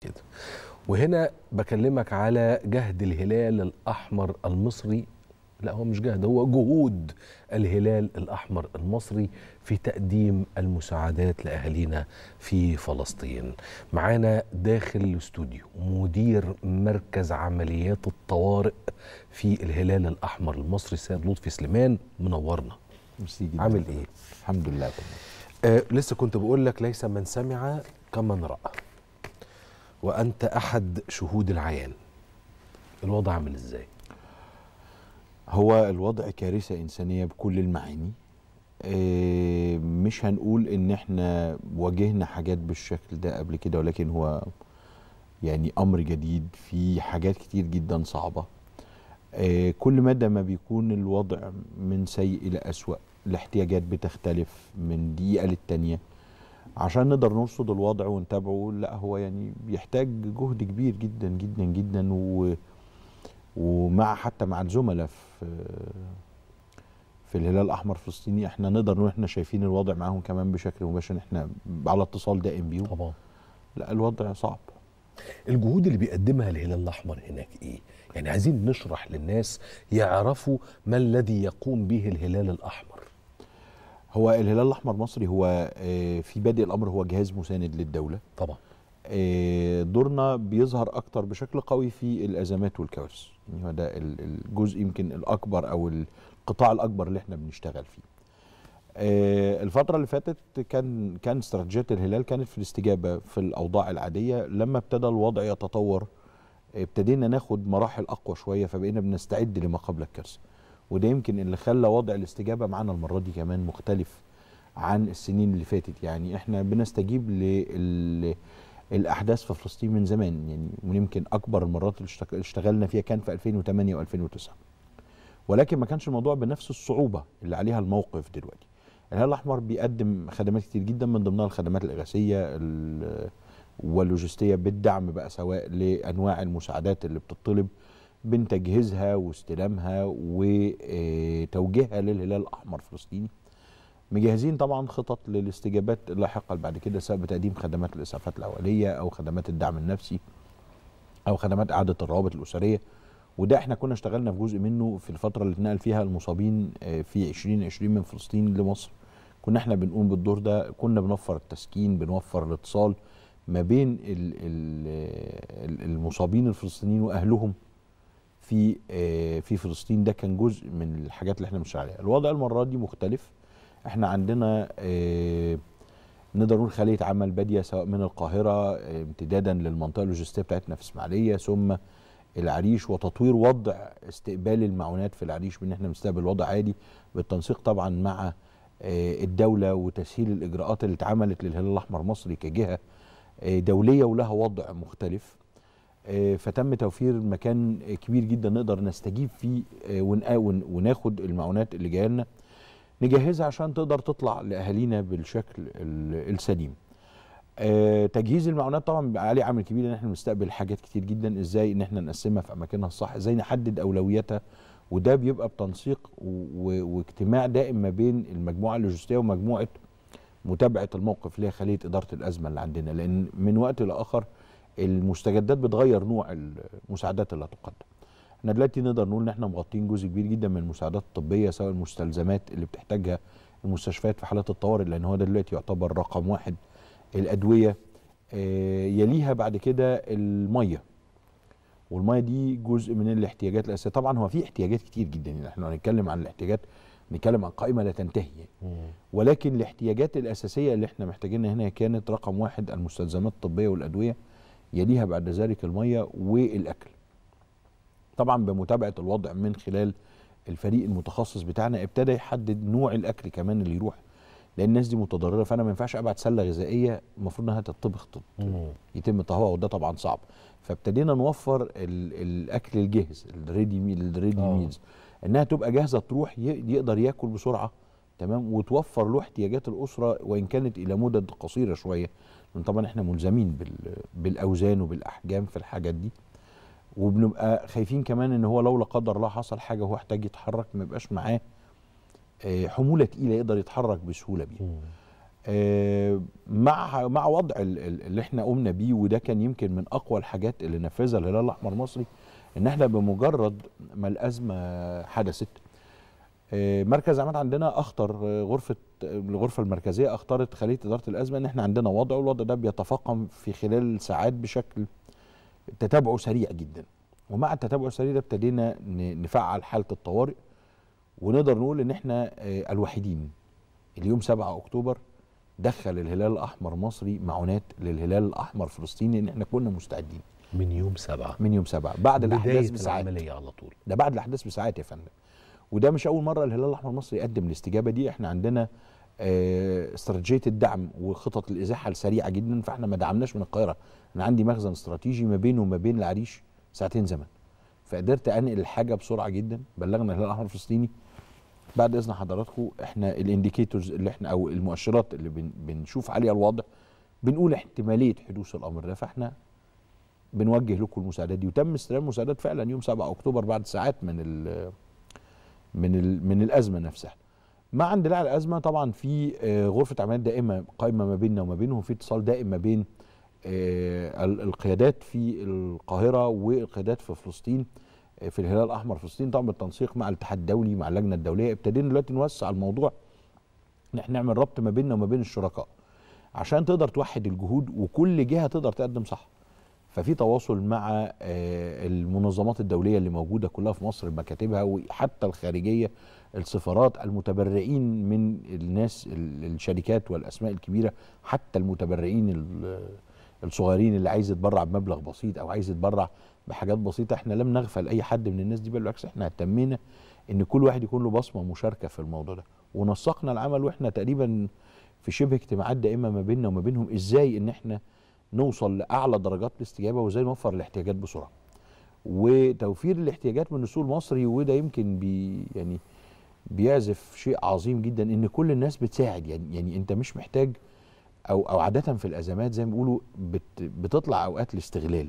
كده وهنا بكلمك على جهد الهلال الأحمر المصري لا هو مش جهد هو جهود الهلال الأحمر المصري في تقديم المساعدات لأهالينا في فلسطين معانا داخل الاستوديو مدير مركز عمليات الطوارئ في الهلال الأحمر المصري السيد لطفي سليمان منورنا ميرسي جدا عامل ايه الحمد لله آه لسه كنت بقول لك ليس من سمع كمن رأى وأنت أحد شهود العيان الوضع عامل إزاي؟ هو الوضع كارثة إنسانية بكل المعاني آه، مش هنقول ان احنا واجهنا حاجات بالشكل ده قبل كده ولكن هو يعني امر جديد في حاجات كتير جدا صعبه آه، كل مدى ما بيكون الوضع من سيء الى اسوا الاحتياجات بتختلف من دقيقه للتانيه عشان نقدر نرصد الوضع ونتابعه لا هو يعني بيحتاج جهد كبير جدا جدا جدا و ومع حتى مع الزملاء في في الهلال الاحمر الفلسطيني احنا نقدر واحنا شايفين الوضع معاهم كمان بشكل مباشر احنا على اتصال دائم بيهم طبعا لا الوضع صعب الجهود اللي بيقدمها الهلال الاحمر هناك ايه يعني عايزين نشرح للناس يعرفوا ما الذي يقوم به الهلال الاحمر هو الهلال الاحمر المصري هو آه، في بادئ الامر هو جهاز مساند للدوله طبعا آه، دورنا بيظهر اكتر بشكل قوي في الازمات والكوارث يعني هو ده الجزء يمكن الاكبر او القطاع الاكبر اللي احنا بنشتغل فيه آه، الفترة اللي فاتت كان كان استراتيجيات الهلال كانت في الاستجابة في الأوضاع العادية لما ابتدى الوضع يتطور ابتدينا ناخد مراحل أقوى شوية فبقينا بنستعد لما قبل الكارثة وده يمكن اللي خلى وضع الاستجابه معانا المره دي كمان مختلف عن السنين اللي فاتت يعني احنا بنستجيب للاحداث في فلسطين من زمان يعني ويمكن اكبر المرات اللي اشتغلنا فيها كان في 2008 و2009 ولكن ما كانش الموضوع بنفس الصعوبه اللي عليها الموقف دلوقتي الهلال الاحمر بيقدم خدمات كتير جدا من ضمنها الخدمات الاغاثيه واللوجستيه بالدعم بقى سواء لانواع المساعدات اللي بتطلب بين تجهيزها واستلامها وتوجيهها للهلال الاحمر الفلسطيني مجهزين طبعا خطط للاستجابات لاحقا بعد كده سواء بتقديم خدمات الاسعافات الاوليه او خدمات الدعم النفسي او خدمات اعاده الروابط الاسريه وده احنا كنا اشتغلنا في جزء منه في الفتره اللي اتنقل فيها المصابين آه، في 2020 من فلسطين لمصر كنا احنا بنقوم بالدور ده كنا بنوفر التسكين بنوفر الاتصال ما بين المصابين الفلسطينيين واهلهم في آه، في فلسطين ده كان جزء من الحاجات اللي احنا مش عليها الوضع المره دي مختلف احنا عندنا آه، نقدر نقول خليه عمل باديه سواء من القاهره آه، امتدادا للمنطقه اللوجستيه بتاعتنا في اسماعيليه ثم العريش وتطوير وضع استقبال المعونات في العريش بان احنا بنستقبل وضع عادي بالتنسيق طبعا مع الدوله وتسهيل الاجراءات اللي اتعملت للهلال الاحمر مصري كجهه دوليه ولها وضع مختلف آه، فتم توفير مكان كبير جدا نقدر نستجيب فيه آه، آه، وناخد المعونات اللي جايه لنا نجهزها عشان تقدر تطلع لاهالينا بالشكل السليم. تجهيز المعونات طبعا عليه عامل كبير ان احنا بنستقبل حاجات كتير جدا ازاي ان احنا نقسمها في اماكنها الصح ازاي نحدد اولوياتها وده بيبقى بتنسيق واجتماع دائم ما بين المجموعه اللوجستيه ومجموعه متابعه الموقف اللي هي خليه اداره الازمه اللي عندنا لان من وقت لاخر المستجدات بتغير نوع المساعدات اللي هتقدم احنا دلوقتي نقدر نقول ان احنا مغطين جزء كبير جدا من المساعدات الطبيه سواء المستلزمات اللي بتحتاجها المستشفيات في حالات الطوارئ لان هو ده دلوقتي يعتبر رقم واحد الادويه آه، يليها بعد كده الميه والميه دي جزء من الاحتياجات الاساسيه طبعا هو في احتياجات كتير جدا يعني احنا هنتكلم عن الاحتياجات نتكلم عن قائمه لا تنتهي يعني. ولكن الاحتياجات الاساسيه اللي احنا محتاجينها هنا كانت رقم واحد المستلزمات الطبيه والادويه يليها بعد ذلك الميه والاكل طبعا بمتابعه الوضع من خلال الفريق المتخصص بتاعنا ابتدى يحدد نوع الاكل كمان اللي يروح لان الناس دي متضرره فانا ما ينفعش ابعت سله غذائيه المفروض انها تطبخ يتم طهوها وده طبعا صعب فابتدينا نوفر الاكل الجاهز الريدي ميل الريدي ميلز انها تبقى جاهزه تروح يقدر ياكل بسرعه تمام وتوفر له احتياجات الاسره وان كانت الى مدد قصيره شويه طبعا احنا ملزمين بالاوزان وبالاحجام في الحاجات دي وبنبقى خايفين كمان ان هو لو لا قدر الله حصل حاجه هو احتاج يتحرك ما يبقاش معاه آه، حموله تقيله يقدر يتحرك بسهوله بيها آه، مع مع وضع اللي احنا قمنا بيه وده كان يمكن من اقوى الحاجات اللي نفذها الهلال الاحمر المصري ان احنا بمجرد ما الازمه حدثت آه، مركز عماد عندنا اخطر آه، غرفه آه، الغرفه المركزيه اخطرت خليه اداره الازمه ان احنا عندنا وضع والوضع ده بيتفاقم في خلال ساعات بشكل تتابعه سريع جدا ومع التتابع السريع ده ابتدينا نفعل حاله الطوارئ ونقدر نقول ان احنا الوحيدين اليوم 7 اكتوبر دخل الهلال الاحمر مصري معونات للهلال الاحمر فلسطيني ان احنا كنا مستعدين من يوم سبعة من يوم سبعة بعد الاحداث بساعات بدايه العمليه على طول ده بعد الاحداث بساعات يا فندم وده مش اول مره الهلال الاحمر المصري يقدم الاستجابه دي احنا عندنا آه، استراتيجيه الدعم وخطط الازاحه السريعه جدا فاحنا ما دعمناش من القاهره انا عندي مخزن استراتيجي ما بينه وما بين العريش ساعتين زمن فقدرت انقل الحاجه بسرعه جدا بلغنا الهلال الاحمر الفلسطيني بعد اذن حضراتكم احنا الانديكيتورز اللي احنا او المؤشرات اللي بن بنشوف عليها الوضع بنقول احتماليه حدوث الامر ده فاحنا بنوجه لكم المساعدات دي وتم استلام المساعدات فعلا يوم 7 اكتوبر بعد ساعات من من من الازمه نفسها عند لا الازمه طبعا في آه، غرفه عمليات دائمه قائمه ما بيننا وما بينهم في اتصال دائم ما بين آه، القيادات في القاهره والقيادات في فلسطين آه، في الهلال الاحمر فلسطين طبعا بالتنسيق مع الاتحاد الدولي مع اللجنه الدوليه ابتدينا دلوقتي نوسع الموضوع ان احنا نعمل ربط ما بيننا وما بين الشركاء عشان تقدر توحد الجهود وكل جهه تقدر تقدم صح ففي تواصل مع آه، المنظمات الدوليه اللي موجوده كلها في مصر بمكاتبها وحتى الخارجيه السفارات المتبرئين من الناس الشركات والاسماء الكبيره حتى المتبرئين الصغيرين اللي عايز يتبرع بمبلغ بسيط او عايز يتبرع بحاجات بسيطه احنا لم نغفل اي حد من الناس دي بل بالعكس احنا اهتمينا ان كل واحد يكون له بصمه مشاركه في الموضوع ده ونسقنا العمل واحنا تقريبا في شبه اجتماعات دائمه ما بيننا وما بينهم ازاي ان احنا نوصل لاعلى درجات الاستجابه وازاي نوفر الاحتياجات بسرعه وتوفير الاحتياجات من السوق المصري وده يمكن بي يعني بيعزف شيء عظيم جدا ان كل الناس بتساعد يعني يعني انت مش محتاج او او عاده في الازمات زي ما بيقولوا بت بتطلع اوقات الاستغلال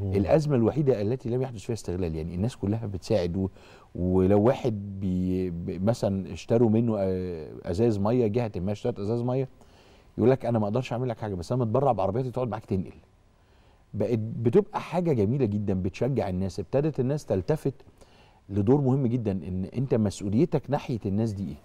الازمه الوحيده التي لم يحدث فيها استغلال يعني الناس كلها بتساعد و... ولو واحد بي... مثلا اشتروا منه آه، ازاز ميه جهه ما اشترت ازاز ميه يقول لك انا ما اقدرش اعمل لك حاجه بس انا متبرع بعربيتي تقعد معاك تنقل بقت بتبقى حاجه جميله جدا بتشجع الناس ابتدت الناس تلتفت لدور مهم جدا ان انت مسؤوليتك ناحيه الناس دي ايه